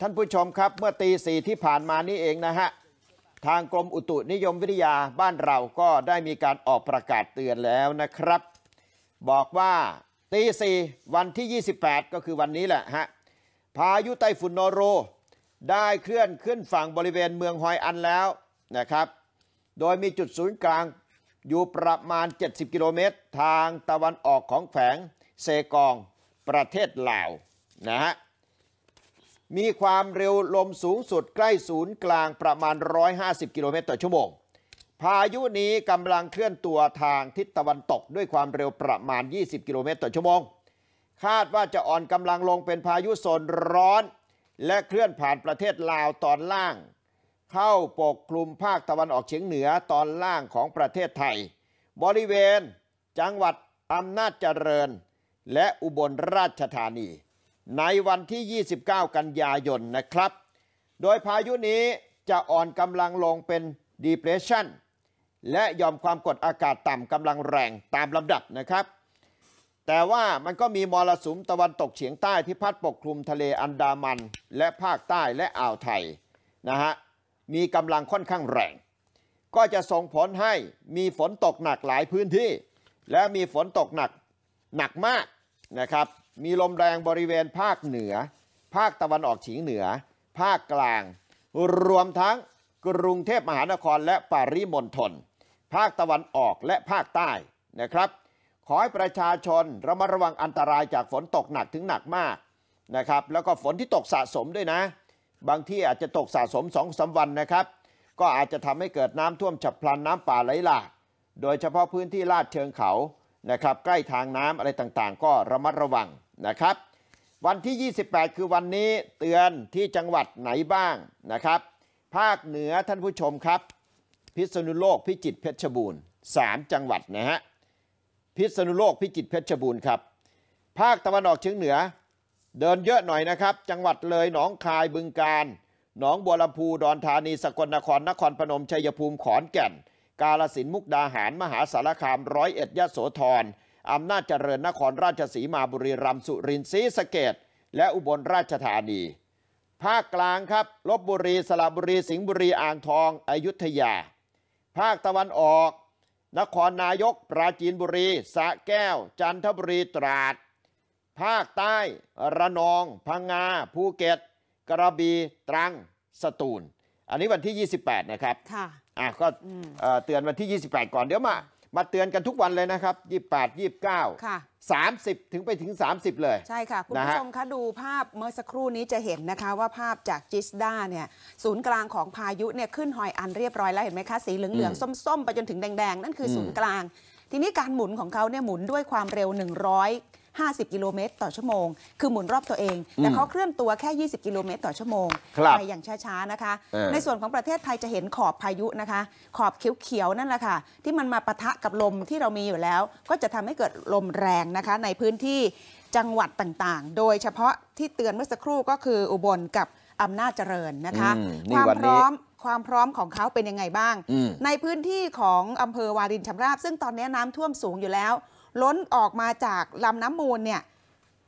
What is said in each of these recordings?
ท่านผู้ชมครับเมื่อตีสี่ที่ผ่านมานี้เองนะฮะ ทางกรมอุตุนิยมวิทยาบ้านเราก็ได้มีการออกประกาศเตือนแล้วนะครับ บอกว่าตีสี่วันที่ 28 ก็คือวันนี้แหละฮะพายุไต้ฝุ่นโนโร ได้เคลื่อนขึ้นฝั่งบริเวณเมืองฮอยอันแล้วนะครับ โดยมีจุดศูนย์กลาง อยู่ประมาณ 70 กิโลเมตร ทางตะวันออกของแฝงเซกองประเทศลาวนะฮะมีความเร็วลมสูงสุดใกล้ศูนย์กลางประมาณ 150 กิโลเมตรต่อชั่วโมง พายุนี้กำลังเคลื่อนตัวทางทิศตะวันตกด้วยความเร็วประมาณ 20กิโลเมตรต่อชั่วโมง คาดว่าจะอ่อนกำลังลงเป็นพายุโซนร้อน และเคลื่อนผ่านประเทศลาวตอนล่าง เข้าปกคลุมภาคตะวันออกเฉียงเหนือตอนล่างของประเทศไทย บริเวณจังหวัดอำนาจเจริญ และอุบลราชธานีในวันที่ 29 กันยายน นะครับ โดยพายุนี้จะอ่อนกำลังลงเป็น depression และยอมความกดอากาศต่ำกำลังแรงตามลำดับนะครับ แต่ว่ามันก็มีมรสุมตะวันตกเฉียงใต้ที่พัดปกคลุมทะเลอันดามัน และภาคใต้และอ่าวไทยนะฮะ มีกำลังค่อนข้างแรง ก็จะส่งผลให้มีฝนตกหนักหลายพื้นที่ และมีฝนตกหนักหนักมากนะครับมีลมแรงบริเวณภาคเหนือ ภาคตะวันออกเฉียงเหนือ ภาคกลาง รวมทั้งกรุงเทพมหานครและปริมณฑล ภาคตะวันออกและภาคใต้นะครับ ขอให้ประชาชนระมัดระวังอันตรายจากฝนตกหนักถึงหนักมากนะครับ แล้วก็ฝนที่ตกสะสมด้วยนะ บางที่อาจจะตกสะสมสองสาวันนะครับ ก็อาจจะทำให้เกิดน้ำท่วมฉับพลันน้ำป่าไหลหลาก โดยเฉพาะพื้นที่ลาดเชิงเขานะครับใกล้ทางน้ำอะไรต่างๆ ก็ระมัดระวังนะครับ วันที่ 28 คือวันนี้เตือนที่จังหวัดไหนบ้างนะครับ ภาคเหนือท่านผู้ชมครับ พิษณุโลกพิจิตรเพชรบูรณ์3 จังหวัดนะฮะพิษณุโลกพิจิตรเพชรบูรณ์ครับ ภาคตะวันออกเฉียงเหนือ เดินเยอะหน่อยนะครับ จังหวัดเลย หนองคายบึงกาฬหนองบัวลำพูดอนธานีสกลนครนครพนมชัยภูมิขอนแก่นกาลสินมุกดาหารมหาสารคามร้อยเอ็ดยโสธรอำนาจเจริญนครราชสีมาบุรีรัมย์สุรินทร์ศรีสะเกดและอุบลราชธานี ภาคกลางครับลบบุรีสระบุรีสิงห์บุรีอ่างทอง อยุธยา ภาคตะวันออก นครนายก ปราจีนบุรีสระแก้ว จันทบุรีตราด ภาคใต้ ระนอง พังงา ภูเก็ต กระบี่ตรัง สตูลอันนี้วันที่ 28 นะครับ ค่ะ อ่ะก็เตือนวันที่ 28 ก่อน เดี๋ยวมา มาเตือนกันทุกวันเลยนะครับ28 29ค่ะ30 ถึงไปถึง 30 เลย ใช่ค่ะ คุณผู้ชมคะดูภาพเมื่อสักครู่นี้จะเห็นนะคะว่าภาพจากจิสดาเนี่ยศูนย์กลางของพายุเนี่ยขึ้นหอยอันเรียบร้อยแล้วเห็นไหมคะสีเหลืองๆส้มๆไปจนถึงแดงๆ นั่นคือศูนย์กลาง ทีนี้การหมุนของเขาเนี่ยหมุนด้วยความเร็ว 100 50 กิโลเมตรต่อชั่วโมง คือหมุนรอบตัวเอง แต่เขาเคลื่อนตัวแค่ 20 กิโลเมตรต่อชั่วโมง ไปอย่างช้าๆนะคะ ในส่วนของประเทศไทยจะเห็นขอบพายุนะคะ ขอบเขียวๆนั่นแหละค่ะ ที่มันมาปะทะกับลมที่เรามีอยู่แล้ว ก็จะทำให้เกิดลมแรงนะคะ ในพื้นที่จังหวัดต่างๆ โดยเฉพาะที่เตือนเมื่อสักครู่ก็คือ อุบลกับอำนาจเจริญนะคะ ความพร้อมความพร้อมของเขาเป็นยังไงบ้าง ในพื้นที่ของอำเภอวารินชำราบ ซึ่งตอนนี้น้ำท่วมสูงอยู่แล้วล้นออกมาจากลำน้ำมูลเนี่ย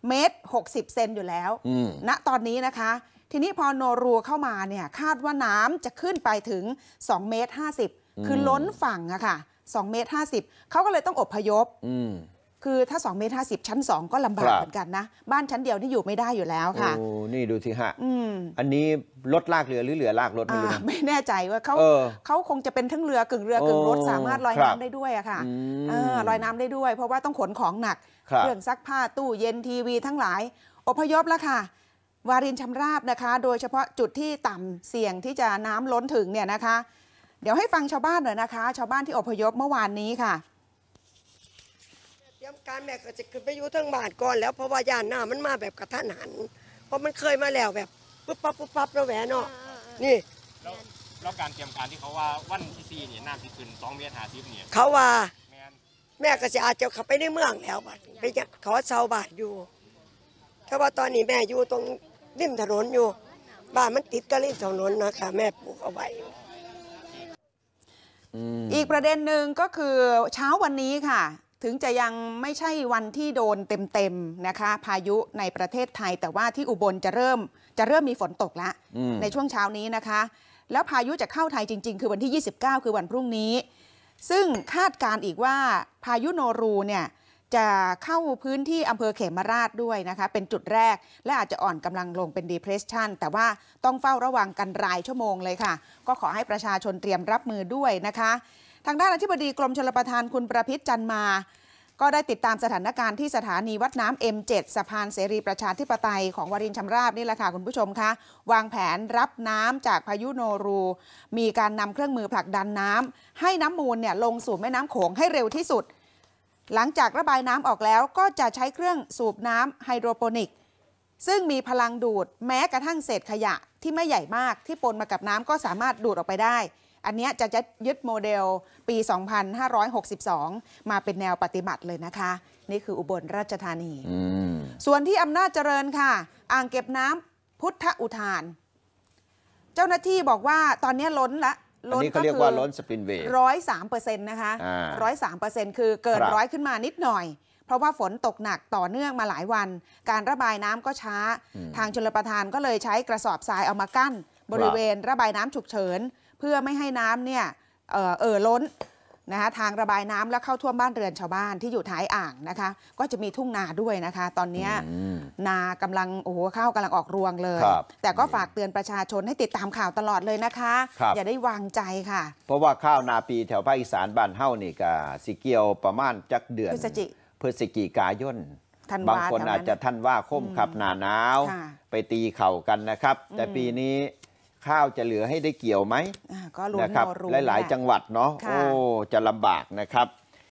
เมตร 60 เซนอยู่แล้วณนะตอนนี้นะคะ ทีนี้พอโนรูเข้ามาเนี่ย คาดว่าน้ำจะขึ้นไปถึง2เมตร50คือล้นฝั่งอะค่ะ2เมตร50เขาก็เลยต้องอบพยพคือถ้า2เมตรห้ชั้น2ก็ลำบากเหมือนกันนะ บ้านชั้นเดียวนี่อยู่ไม่ได้อยู่แล้วค่ะโอ้นี่ดูสิฮะอืมอันนี้รถลากเรือหรือเรือลากรถไม่รู้าไม่แน่ใจว่าเขาเเขาคงจะเป็นทั้งเรือกึ่งเรือกึ่งรถสามารถลอยน้ำได้ด้วยอะค่ะออลอยน้ำได้ด้วย เพราะว่าต้องขนของหนักครเรื่องซักผ้าตู้เย็นทีวีทั้งหลายอพยพแล้วค่ะ วารินชำราบนะคะ โดยเฉพาะจุดที่ต่ำเสี่ยงที่จะน้ำล้นถึงเนี่ยนะคะ เดี๋ยวให้ฟังชาวบ้านหน่อยนะคะ ชาวบ้านที่อพยพเมื่อวานนี้ค่ะ้ำการแม่ก็จะขึ้นไปอยู่ทั้งบ้านก่อนแล้วเพราะว่าย่านหน้ามันมาแบบกระทันหันเพราะมันเคยมาแล้วแบบ ปุ๊บปั๊บปุ๊บปั๊บแล้วแหวนเนาะนี่แล้วการเตรียมการที่เขาว่าวันที่สี่เนี่ยน้ำที่ขึ้นสองเมตรหาซิบเนี่ย เขาว่าแม่ก็จะอาจจะขับไปในเมืองแล้วบัดไปเขเชาวบ้านอยู่ถ้าว่าตอนนี้แม่อยู่ตรงริมถนนอยู่บ้านมันติดกับริมถนนนะคะแม่ปลูกเอาไว้อีกประเด็นหนึ่งก็คือเช้าวันนี้ค่ะถึงจะยังไม่ใช่วันที่โดนเต็มๆนะคะ พายุในประเทศไทย แต่ว่าที่อุบลจะเริ่มจะเริ่มมีฝนตกละในช่วงเช้านี้นะคะ แล้วพายุจะเข้าไทยจริงๆ คือวันที่ 29 คือวันพรุ่งนี้ ซึ่งคาดการอีกว่าพายุโนรูเนี่ยจะเข้าพื้นที่อำเภอเขมราชด้วยนะคะ เป็นจุดแรก และอาจจะอ่อนกำลังลงเป็น depression แต่ว่าต้องเฝ้าระวังกันรายชั่วโมงเลยค่ะ ก็ขอให้ประชาชนเตรียมรับมือด้วยนะคะทางด้านอธิบดีกรมชลประทานคุณประพิษจันมา ก็ได้ติดตามสถานการณ์ที่สถานีวัดน้ำ M7 สะพานเสรีประชาธิปไตยของวรินชำราบ นี่แหละค่ะ คุณผู้ชมคะวางแผนรับน้ำจากพายุโนรู มีการนำเครื่องมือผลักดันน้ำให้น้ำมูลเนี่ยลงสู่แม่น้ำโขงให้เร็วที่สุด หลังจากระบายน้ำออกแล้วก็จะใช้เครื่องสูบน้ำไฮโดรโปนิกซึ่งมีพลังดูดแม้กระทั่งเศษขยะที่ไม่ใหญ่มากที่ปนมากับน้ำก็สามารถดูดออกไปได้อันนี้จะยึดโมเดลปี 2562 มาเป็นแนวปฏิบัติเลยนะคะ นี่คืออุบลราชธานี ส่วนที่อำนาจเจริญค่ะ อ่างเก็บน้ำพุทธอุทาน เจ้าหน้าที่บอกว่าตอนนี้ล้นละล้นก็คือล้นสปินเวย์ร้อยสามเปอร์เซ็นต์นะคะร้อยสามเปอร์เซ็นต์คือเกินร้อยขึ้นมานิดหน่อย เพราะว่าฝนตกหนักต่อเนื่องมาหลายวัน การระบายน้ำก็ช้า ทางชลประทานก็เลยใช้กระสอบทรายเอามากั้นบริเวณ ระบายน้ำฉุกเฉินเพื่อไม่ให้น้ำเนี่ยเอ่อเอ่อล้นนะคะทางระบายน้ำแล้วเข้าท่วมบ้านเรือนชาวบ้านที่อยู่ท้ายอ่างนะคะ ก็จะมีทุ่งนาด้วยนะคะ ตอนนี้นากำลังโอ้โหข้าวกำลังออกรวงเลย แต่ก็ฝากเตือนประชาชนให้ติดตามข่าวตลอดเลยนะคะคอย่าได้วางใจค่ะ เพราะว่าข้าวนาปีแถวภาคอีสานบ้านเฮ้านี่ก็สิเกียวประมาณจักเดือนพฤศจิพฤศจิกายนบางคนอาจจะท่านว่าคมขับหนาหนาวไปตีเข่ากันนะครับ แต่ปีนี้ข้าวจะเหลือให้ได้เกี่ยวไหมก็ลุ้นะครับหลายๆจังหวัดเนาะ โอ้ จะลำบากนะครับ